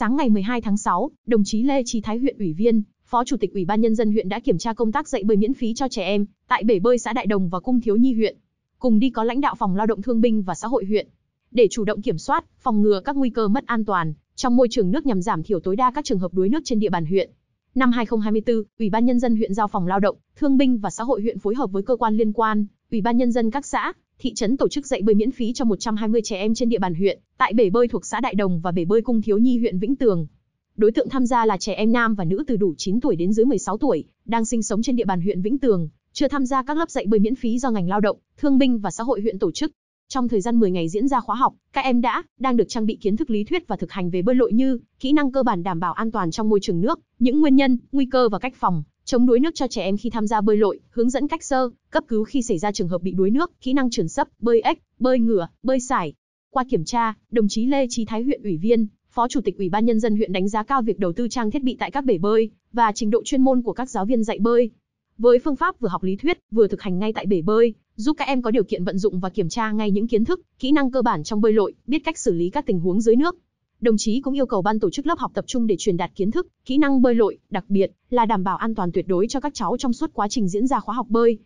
Sáng ngày 12 tháng 6, đồng chí Lê Trí Thái huyện ủy viên, Phó Chủ tịch Ủy ban nhân dân huyện đã kiểm tra công tác dạy bơi miễn phí cho trẻ em tại bể bơi xã Đại Đồng và cung thiếu nhi huyện. Cùng đi có lãnh đạo phòng lao động thương binh và xã hội huyện. Để chủ động kiểm soát, phòng ngừa các nguy cơ mất an toàn trong môi trường nước nhằm giảm thiểu tối đa các trường hợp đuối nước trên địa bàn huyện. Năm 2024, Ủy ban nhân dân huyện giao phòng lao động, thương binh và xã hội huyện phối hợp với cơ quan liên quan, Ủy ban nhân dân các xã, thị trấn tổ chức dạy bơi miễn phí cho 120 trẻ em trên địa bàn huyện, tại bể bơi thuộc xã Đại Đồng và bể bơi Cung Thiếu Nhi huyện Vĩnh Tường. Đối tượng tham gia là trẻ em nam và nữ từ đủ 9 tuổi đến dưới 16 tuổi, đang sinh sống trên địa bàn huyện Vĩnh Tường, chưa tham gia các lớp dạy bơi miễn phí do ngành lao động, thương binh và xã hội huyện tổ chức. Trong thời gian 10 ngày diễn ra khóa học, các em đã đang được trang bị kiến thức lý thuyết và thực hành về bơi lội như kỹ năng cơ bản đảm bảo an toàn trong môi trường nước, những nguyên nhân, nguy cơ và cách phòng, chống đuối nước cho trẻ em khi tham gia bơi lội, hướng dẫn cách sơ, cấp cứu khi xảy ra trường hợp bị đuối nước, kỹ năng chuẩn sấp, bơi ếch, bơi ngửa, bơi sải. Qua kiểm tra, đồng chí Lê Trí Thái huyện ủy viên, Phó Chủ tịch Ủy ban nhân dân huyện đánh giá cao việc đầu tư trang thiết bị tại các bể bơi và trình độ chuyên môn của các giáo viên dạy bơi. Với phương pháp vừa học lý thuyết, vừa thực hành ngay tại bể bơi, giúp các em có điều kiện vận dụng và kiểm tra ngay những kiến thức, kỹ năng cơ bản trong bơi lội, biết cách xử lý các tình huống dưới nước. Đồng chí cũng yêu cầu ban tổ chức lớp học tập trung để truyền đạt kiến thức, kỹ năng bơi lội, đặc biệt là đảm bảo an toàn tuyệt đối cho các cháu trong suốt quá trình diễn ra khóa học bơi,